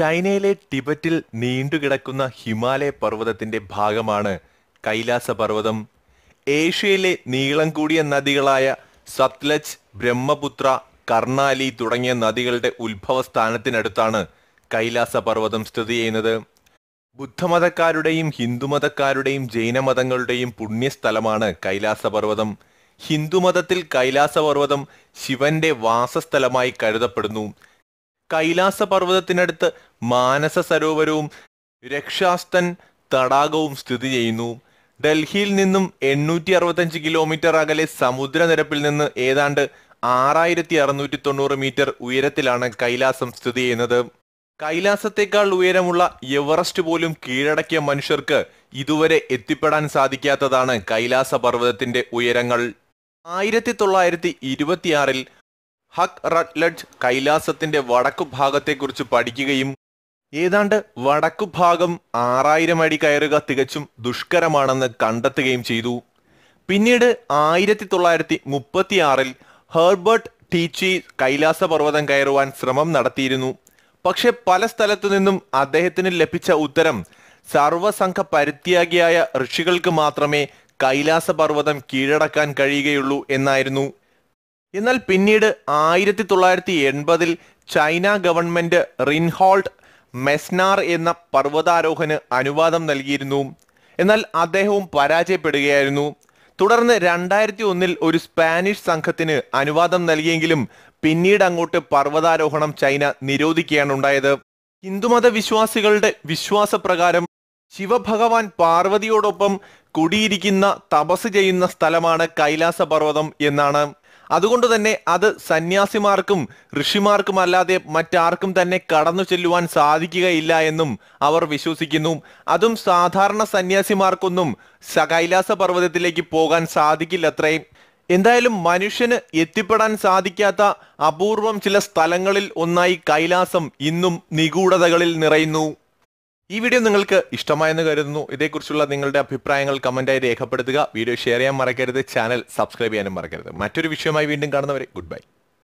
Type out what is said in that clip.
ചൈനയിലെ ടിബറ്റിൽ നീണ്ടുകിടക്കുന്ന ഹിമാലയ പർവ്വതത്തിന്റെ ഭാഗമാണ് കൈലാസ പർവ്വതം ഏഷ്യയിലെ നീളം കൂടിയ നദികളായ സത്ലജ് ബ്രഹ്മപുത്ര കർണാലി തുടങ്ങിയ നദികളുടെ ഉത്ഭവസ്ഥാനത്തിനടുത്താണ് കൈലാസ പർവ്വതം സ്ഥിതി ചെയ്യുന്നത് ബുദ്ധമതക്കാരുടെയും ഹിന്ദുമതക്കാരുടെയും ജൈനമതങ്ങളുടെയും പുണ്യസ്ഥലമാണ് കൈലാസ പർവ്വതം ഹിന്ദുമതത്തിൽ കൈലാസ പർവ്വതം ശിവന്റെ വാസസ്ഥലമായി കരുതപ്പെടുന്നു കൈലാസ പർവ്വതത്തിനടുത്ത് മാനസ സരോവരവും രക്ഷാസ്തൻ തടാകവും സ്ഥിതി ചെയ്യുന്നു ഡൽഹിയിൽ നിന്നും എണ്ണൂറ്റി അറുപത്തഞ്ച് കിലോമീറ്റർ അകലെ സമുദ്രനിരപ്പിൽ നിന്ന് ഏതാണ്ട് ആറായിരത്തി അറുന്നൂറ്റി തൊണ്ണൂറ് മീറ്റർ ഉയരത്തിലാണ് കൈലാസം സ്ഥിതി ചെയ്യുന്നത് കൈലാസത്തെക്കാൾ ഉയരമുള്ള എവറസ്റ്റ് പോലും കീഴടക്കിയ മനുഷ്യർക്ക് ഇതുവരെ എത്തിപ്പെടാൻ സാധിക്കാത്തതാണ് കൈലാസ പർവ്വതത്തിന്റെ ഉയരങ്ങൾ ആയിരത്തി തൊള്ളായിരത്തി ഇരുപത്തിയാറിൽ ഹക് റട്ട്ലഡ്ജ് കൈലാസത്തിന്റെ വടക്കു ഭാഗത്തെക്കുറിച്ച് പഠിക്കുകയും ഏതാണ്ട് വടക്കു ഭാഗം ആറായിരം അടി കയറുക തികച്ചും ദുഷ്കരമാണെന്ന് കണ്ടെത്തുകയും ചെയ്തു പിന്നീട് ആയിരത്തി തൊള്ളായിരത്തി മുപ്പത്തിയാറിൽ ഹെർബർട്ട് ടീച്ചി കൈലാസ പർവ്വതം കയറുവാൻ ശ്രമം നടത്തിയിരുന്നു പക്ഷെ പല സ്ഥലത്തു നിന്നും അദ്ദേഹത്തിന് ലഭിച്ച ഉത്തരം സർവസംഘ പരിത്യാഗിയായ ഋഷികൾക്ക് മാത്രമേ കൈലാസ പർവ്വതം കീഴടക്കാൻ കഴിയുകയുള്ളൂ എന്നായിരുന്നു എന്നാൽ പിന്നീട് ആയിരത്തി തൊള്ളായിരത്തി എൺപതിൽ ചൈന ഗവൺമെന്റ് റിൻഹോൾട്ട് മെസ്നാർ എന്ന പർവ്വതാരോഹന് അനുവാദം നൽകിയിരുന്നു എന്നാൽ അദ്ദേഹവും പരാജയപ്പെടുകയായിരുന്നു തുടർന്ന് രണ്ടായിരത്തി ഒന്നിൽ ഒരു സ്പാനിഷ് സംഘത്തിന് അനുവാദം നൽകിയെങ്കിലും പിന്നീട് അങ്ങോട്ട് പർവ്വതാരോഹണം ചൈന നിരോധിക്കുകയാണ് ഉണ്ടായത് ഹിന്ദുമത വിശ്വാസികളുടെ വിശ്വാസപ്രകാരം ശിവഭഗവാൻ പാർവതിയോടൊപ്പം കുടിയിരിക്കുന്ന തപസ് ചെയ്യുന്ന സ്ഥലമാണ് കൈലാസ പർവ്വതം എന്നാണ് അതുകൊണ്ട് തന്നെ അത് സന്യാസിമാർക്കും ഋഷിമാർക്കും അല്ലാതെ മറ്റാർക്കും തന്നെ കടന്നു ചെല്ലുവാൻ സാധിക്കുകയില്ല എന്നും അവർ വിശ്വസിക്കുന്നു അതും സാധാരണ സന്യാസിമാർക്കൊന്നും കൈലാസ പർവ്വതത്തിലേക്ക് പോകാൻ സാധിക്കില്ലത്രേ എന്തായാലും മനുഷ്യന് എത്തിപ്പെടാൻ സാധിക്കാത്ത അപൂർവം ചില സ്ഥലങ്ങളിൽ ഒന്നായി കൈലാസം ഇന്നും നിഗൂഢതകളിൽ നിറയുന്നു ഈ വീഡിയോ നിങ്ങൾക്ക് ഇഷ്ടമായെന്ന് കരുതുന്നു ഇതേക്കുറിച്ചുള്ള നിങ്ങളുടെ അഭിപ്രായങ്ങൾ കമന്റായി രേഖപ്പെടുത്തുക വീഡിയോ ഷെയർ ചെയ്യാൻ മറക്കരുത് ചാനൽ സബ്സ്ക്രൈബ് ചെയ്യാനും മറക്കരുത് മറ്റൊരു വിഷയമായി വീണ്ടും കാണുന്നവരെ ഗുഡ് ബൈ